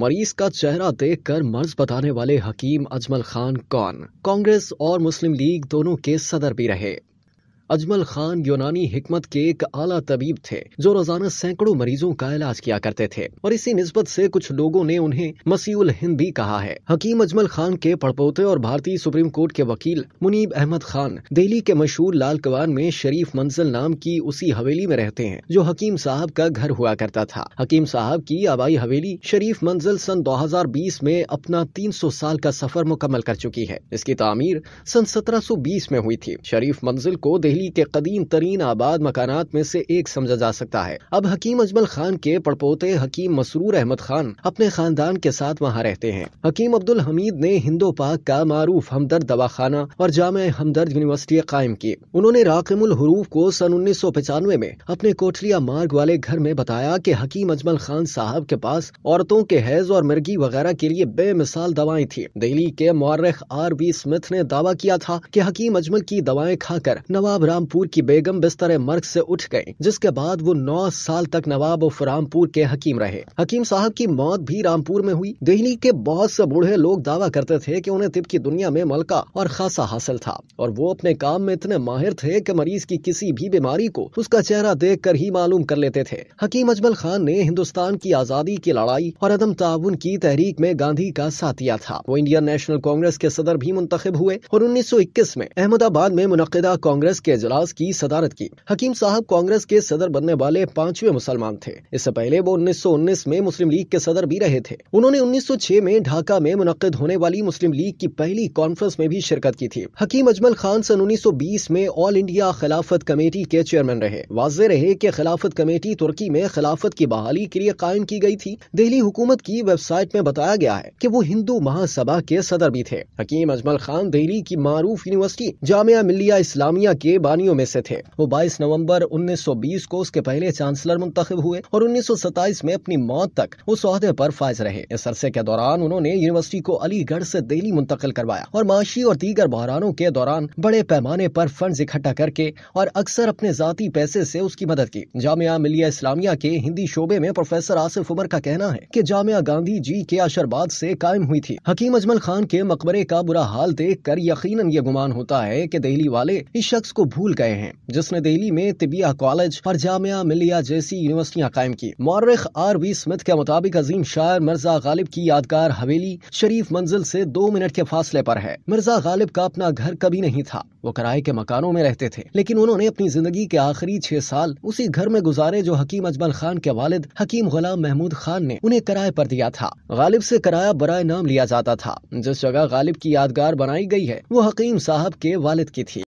मरीज का चेहरा देखकर मर्ज बताने वाले हकीम अजमल खान कौन कांग्रेस और मुस्लिम लीग दोनों के सदर भी रहे अजमल खान यूनानी हिकमत के एक आला तबीब थे जो रोजाना सैकड़ों मरीजों का इलाज किया करते थे और इसी नस्बत से कुछ लोगों ने उन्हें मसीउल हिंद भी कहा है हकीम अजमल खान के पड़पोते और भारतीय सुप्रीम कोर्ट के वकील मुनीब अहमद खान दिल्ली के मशहूर लाल कवान में शरीफ मंजिल नाम की उसी हवेली में रहते हैं जो हकीम साहब का घर हुआ करता था हकीम साहब की आबाई हवेली शरीफ मंजिल सन 2020 में अपना 300 साल का सफर मुकम्मल कर चुकी है इसकी तामीर सन 1720 में हुई थी शरीफ मंजिल को दिल्ली दिल्ली के कदीम तरीन आबाद मकान में से एक समझा जा सकता है अब हकीम अजमल खान के पड़पोते हकीम मसरूर अहमद खान अपने खानदान के साथ वहाँ रहते हैं हकीम अब्दुल हमीद ने हिंदो पाक का मारूफ हमदर्द दवाखाना और जाम हमदर्द यूनिवर्सिटी कायम की उन्होंने राकमुल हरूफ को सन उन्नीस सौ पचानवे में अपने कोठलिया मार्ग वाले घर में बताया की हकीम अजमल खान साहब के पास औरतों के हैज और मिर्गी वगैरह के लिए बेमिसाल दवाएं थी दिल्ली के मौरख आर बी स्मिथ ने दावा किया था कि हकीम अजमल की दवाएं खाकर नवाब फुरहामपुर की बेगम बिस्तर मर्ग से उठ गए जिसके बाद वो नौ साल तक नवाब फुरहामपुर के हकीम रहे हकीम साहब की मौत भी रामपुर में हुई दिल्ली के बहुत से बूढ़े लोग दावा करते थे कि उन्हें तिब की दुनिया में मलका और खासा हासिल था और वो अपने काम में इतने माहिर थे कि मरीज की किसी भी बीमारी को उसका चेहरा देख कर ही मालूम कर लेते थे हकीम अजमल खान ने हिंदुस्तान की आजादी की लड़ाई और अदम ताउन की तहरीक में गांधी का साथ दिया था वो इंडियन नेशनल कांग्रेस के सदर भी मुंतब हुए और उन्नीस सौ इक्कीस में अहमदाबाद में मुनदा कांग्रेस के इजलास की सदारत की हकीम साहब कांग्रेस के सदर बनने वाले पांचवें मुसलमान थे इससे पहले वो 1919 में मुस्लिम लीग के सदर भी रहे थे उन्होंने 1906 में ढाका में मुनद होने वाली मुस्लिम लीग की पहली कॉन्फ्रेंस में भी शिरकत की थी हकीम अजमल खान सन 1920 में ऑल इंडिया खिलाफत कमेटी के चेयरमैन रहे वाजे रहे की खिलाफत कमेटी तुर्की में खिलाफत की बहाली के लिए कायम की गयी थी दिल्ली हुकूमत की वेबसाइट में बताया गया है की वो हिंदू महासभा के सदर भी थे हकीम अजमल खान दिल्ली की मारूफ यूनिवर्सिटी जामिया मिलिया इस्लामिया के बानियों में से थे वो 22 नवंबर 1920 को उसके पहले चांसलर मुंतब हुए और 1927 में अपनी मौत तक उस अहदे पर फायज रहे इस अरसे के दौरान उन्होंने यूनिवर्सिटी को अलीगढ़ से दिल्ली मुंतकिल करवाया और माशी और दीगर बहरानों के दौरान बड़े पैमाने पर फंड इकट्ठा करके और अक्सर अपने जाती पैसे से उसकी मदद की जामिया मिलिया इस्लामिया के हिंदी शोबे में प्रोफेसर आसिफ उमर का कहना है की जामिया गांधी जी के आशीर्वाद से कायम हुई थी हकीम अजमल खान के मकबरे का बुरा हाल देख कर यकीन ये गुमान होता है की दिल्ली वाले इस शख्स को भूल गए हैं जिसने दिल्ली में तिबिया कॉलेज और जामिया मिलिया जैसी यूनिवर्सिटियां कायम की मौरख आर वी स्मिथ के मुताबिक अजीम शायर मिर्जा गालिब की यादगार हवेली शरीफ मंजिल से दो मिनट के फासले पर है मिर्जा गालिब का अपना घर कभी नहीं था वो किराए के मकानों में रहते थे लेकिन उन्होंने अपनी जिंदगी के आखिरी छह साल उसी घर में गुजारे जो हकीम अजमल खान के वालिद हकीम गुलाम महमूद खान ने उन्हें किराए पर दिया था गालिब से किराया बरए नाम लिया जाता था जिस जगह गालिब की यादगार बनाई गई है वो हकीम साहब के वालिद की थी